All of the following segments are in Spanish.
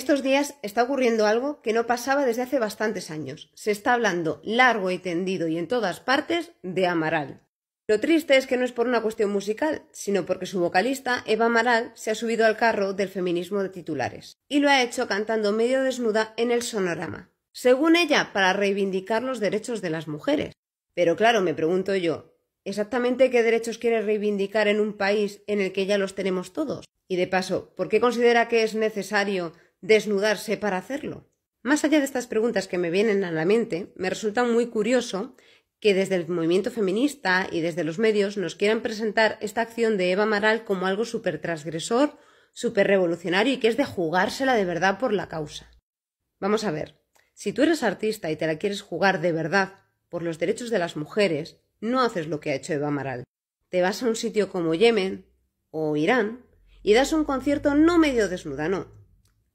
Estos días está ocurriendo algo que no pasaba desde hace bastantes años. Se está hablando largo y tendido y en todas partes de Amaral. Lo triste es que no es por una cuestión musical, sino porque su vocalista, Eva Amaral, se ha subido al carro del feminismo de titulares y lo ha hecho cantando medio desnuda en el sonorama, según ella, para reivindicar los derechos de las mujeres. Pero claro, me pregunto yo, ¿exactamente qué derechos quiere reivindicar en un país en el que ya los tenemos todos? Y de paso, ¿por qué considera que es necesario desnudarse para hacerlo? Más allá de estas preguntas que me vienen a la mente, me resulta muy curioso que desde el movimiento feminista y desde los medios nos quieran presentar esta acción de Eva Maral como algo súper transgresor, súper revolucionario y que es de jugársela de verdad por la causa. Vamos a ver, si tú eres artista y te la quieres jugar de verdad por los derechos de las mujeres, no haces lo que ha hecho Eva Maral. Te vas a un sitio como Yemen o Irán y das un concierto no medio desnuda, no,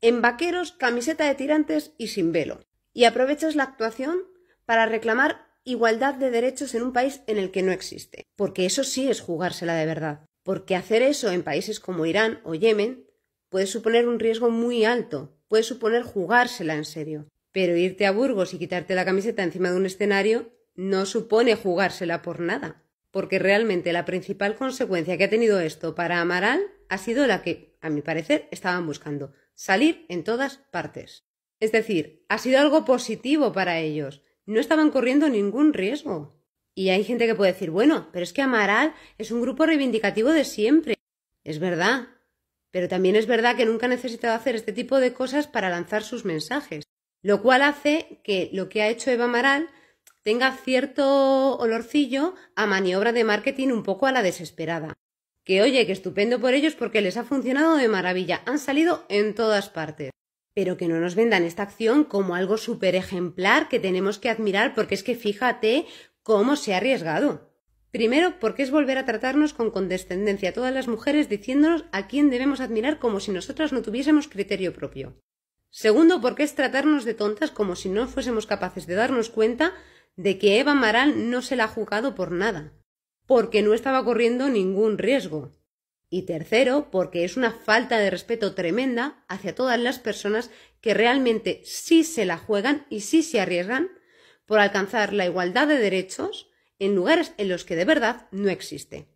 en vaqueros, camiseta de tirantes y sin velo. Y aprovechas la actuación para reclamar igualdad de derechos en un país en el que no existe. Porque eso sí es jugársela de verdad. Porque hacer eso en países como Irán o Yemen puede suponer un riesgo muy alto, puede suponer jugársela en serio. Pero irte a Burgos y quitarte la camiseta encima de un escenario no supone jugársela por nada, porque realmente la principal consecuencia que ha tenido esto para Amaral ha sido la que, a mi parecer, estaban buscando, salir en todas partes. Es decir, ha sido algo positivo para ellos. No estaban corriendo ningún riesgo. Y hay gente que puede decir, bueno, pero es que Amaral es un grupo reivindicativo de siempre. Es verdad. Pero también es verdad que nunca ha necesitado hacer este tipo de cosas para lanzar sus mensajes. Lo cual hace que lo que ha hecho Eva Amaral tenga cierto olorcillo a maniobra de marketing un poco a la desesperada que oye, que estupendo por ellos porque les ha funcionado de maravilla, han salido en todas partes. Pero que no nos vendan esta acción como algo súper ejemplar que tenemos que admirar porque es que fíjate cómo se ha arriesgado. Primero, porque es volver a tratarnos con condescendencia a todas las mujeres diciéndonos a quién debemos admirar como si nosotras no tuviésemos criterio propio. Segundo, porque es tratarnos de tontas como si no fuésemos capaces de darnos cuenta de que Eva Maral no se la ha jugado por nada, porque no estaba corriendo ningún riesgo. Y tercero, porque es una falta de respeto tremenda hacia todas las personas que realmente sí se la juegan y sí se arriesgan por alcanzar la igualdad de derechos en lugares en los que de verdad no existe.